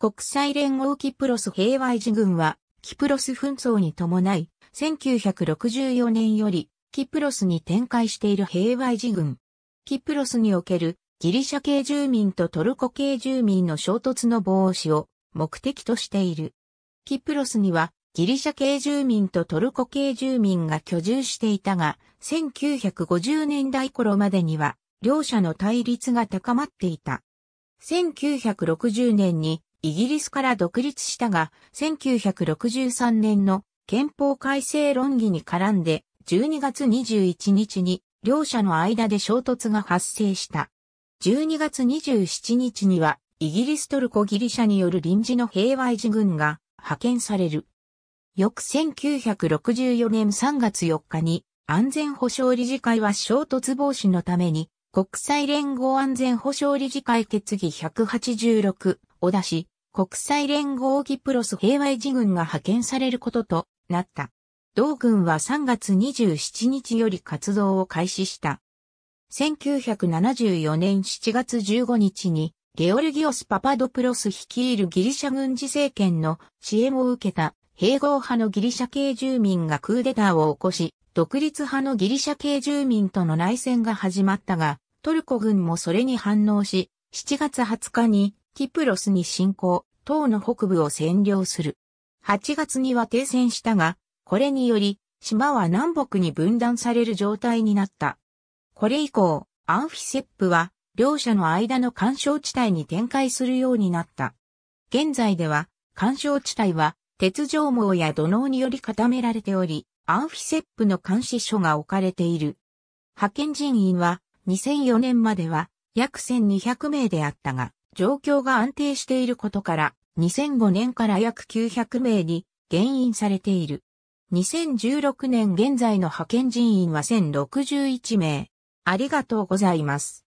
国際連合キプロス平和維持軍は、キプロス紛争に伴い、1964年より、キプロスに展開している平和維持軍。キプロスにおけるギリシャ系住民とトルコ系住民の衝突の防止を目的としている。キプロスにはギリシャ系住民とトルコ系住民が居住していたが、1950年代頃までには両者の対立が高まっていた。1960年にイギリスから独立したが、1963年の憲法改正論議に絡んで、12月21日に両者の間で衝突が発生した。12月27日には、イギリストルコギリシャによる臨時の平和維持軍が派遣される。翌1964年3月4日に安全保障理事会は衝突防止のために国際連合安全保障理事会決議186を出し、国際連合機プロス平和維持軍が派遣されることとなった。同軍は3月27日より活動を開始した。1974年7月15日に、ゲオルギオス・パパドプロス率いるギリシャ軍事政権の支援を受けた併合派のギリシャ系住民がクーデターを起こし、独立派のギリシャ系住民との内戦が始まったが、トルコ軍もそれに反応し、7月20日にキプロスに侵攻、党の北部を占領する。8月には停戦したが、これにより、島は南北に分断される状態になった。これ以降、アンフィセップは、両者の間の干渉地帯に展開するようになった。現在では、干渉地帯は、鉄条網や土のにより固められており、アンフィセップの監視所が置かれている。派遣人員は、2004年までは、約1200名であったが、状況が安定していることから、2005年から約900名に減員されている。2016年現在の派遣人員は1061名。ありがとうございます。